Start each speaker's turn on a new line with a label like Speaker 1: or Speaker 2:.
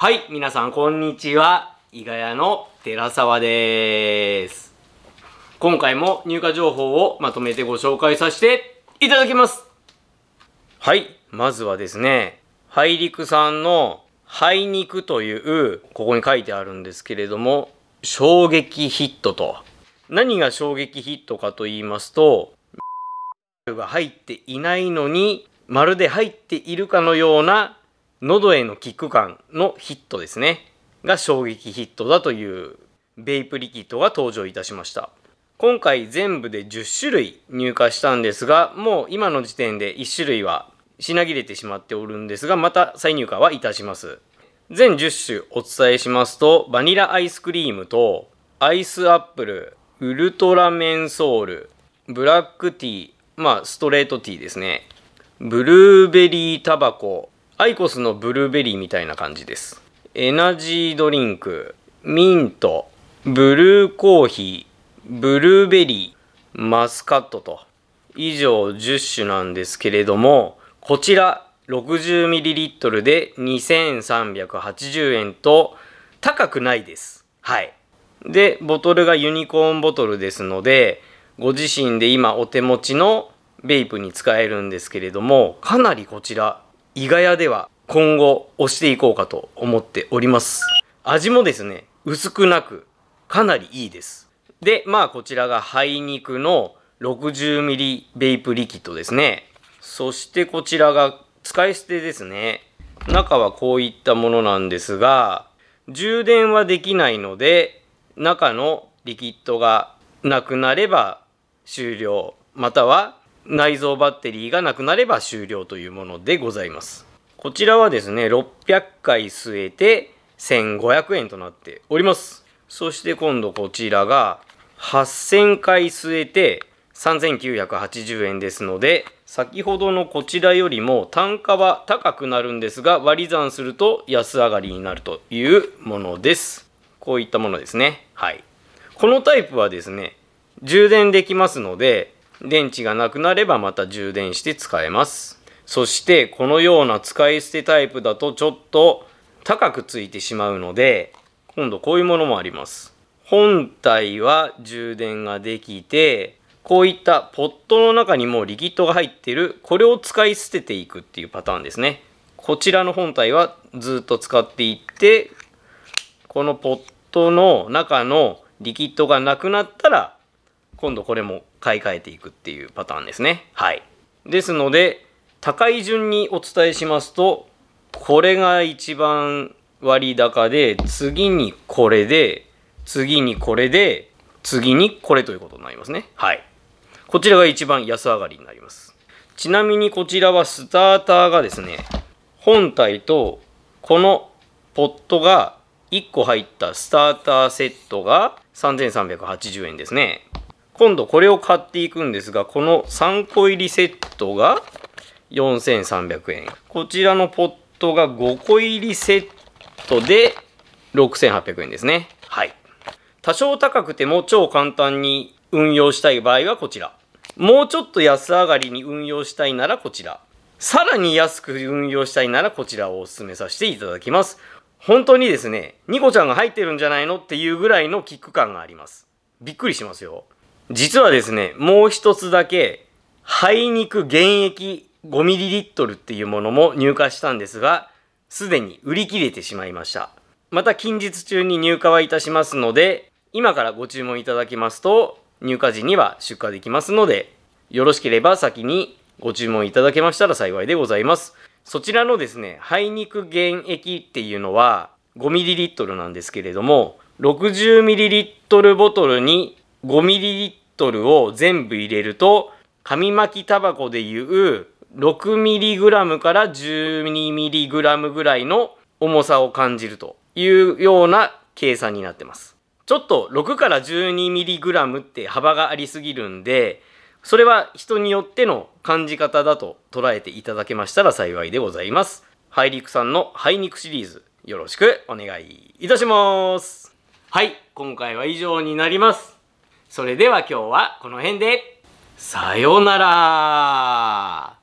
Speaker 1: はい、皆さんこんにちは。伊賀屋の寺沢です。今回も入荷情報をまとめてご紹介させていただきます。はい、まずはですね、ハイリクさんのハイ肉という、ここに書いてあるんですけれども、衝撃ヒットと。何が衝撃ヒットかと言いますと、が入っていないのに、まるで入っているかのような喉へのキック感のヒットですね。が衝撃ヒットだというベイプリキッドが登場いたしました。今回全部で10種類入荷したんですが、もう今の時点で1種類は品切れてしまっておるんですが、また再入荷はいたします。全10種お伝えしますと、バニラアイスクリームと、アイスアップル、ウルトラメンソール、ブラックティー、まあストレートティーですね。ブルーベリータバコ、アイコスのブルーベリーみたいな感じですエナジードリンクミントブルーコーヒーブルーベリーマスカットと以上10種なんですけれどもこちら 60ml で2380円と高くないですはいでボトルがユニコーンボトルですのでご自身で今お手持ちのベイプに使えるんですけれどもかなりこちら伊賀屋では今後押していこうかと思っております。味もですね、薄くなく、かなりいいです。で、まあこちらが肺肉の 60ml ベイプリキッドですね。そしてこちらが使い捨てですね。中はこういったものなんですが、充電はできないので、中のリキッドがなくなれば終了、または内蔵バッテリーがなくなれば終了というものでございます。こちらはですね、600回据えて1500円となっております。そして今度こちらが8000回据えて3980円ですので、先ほどのこちらよりも単価は高くなるんですが、割り算すると安上がりになるというものです。こういったものですね。はい。このタイプはですね、充電できますので、電池がなくなればまた充電して使えます。そしてこのような使い捨てタイプだとちょっと高くついてしまうので、今度こういうものもあります。本体は充電ができて、こういったポットの中にもリキッドが入ってる、これを使い捨てていくっていうパターンですね。こちらの本体はずっと使っていって、このポットの中のリキッドがなくなったら今度これも買い替えていくっていうパターンですね。はい。ですので、高い順にお伝えしますと、これが一番割高で、次にこれで、次にこれで、次にこれということになりますね。はい。こちらが一番安上がりになります。ちなみにこちらはスターターがですね、本体とこのポットが1個入ったスターターセットが3380円ですね。今度これを買っていくんですが、この3個入りセットが4300円。こちらのポットが5個入りセットで6800円ですね。はい。多少高くても超簡単に運用したい場合はこちら。もうちょっと安上がりに運用したいならこちら。さらに安く運用したいならこちらをお勧めさせていただきます。本当にですね、ニコちゃんが入ってるんじゃないのっていうぐらいのキック感があります。びっくりしますよ。実はですね、もう一つだけ、肺肉原液 5ml っていうものも入荷したんですが、すでに売り切れてしまいました。また近日中に入荷はいたしますので、今からご注文いただきますと、入荷時には出荷できますので、よろしければ先にご注文いただけましたら幸いでございます。そちらのですね、肺肉原液っていうのは 5ml なんですけれども、60ml ボトルに 5ml トルを全部入れると紙巻きタバコでいう 6mg から 12mg ぐらいの重さを感じるというような計算になってます。ちょっと6から 12mg って幅がありすぎるんで、それは人によっての感じ方だと捉えていただけましたら幸いでございます。ハイリクさんのハイニクシリーズ、よろしくお願いいたします。はい、今回は以上になります。それでは今日はこの辺で、さようなら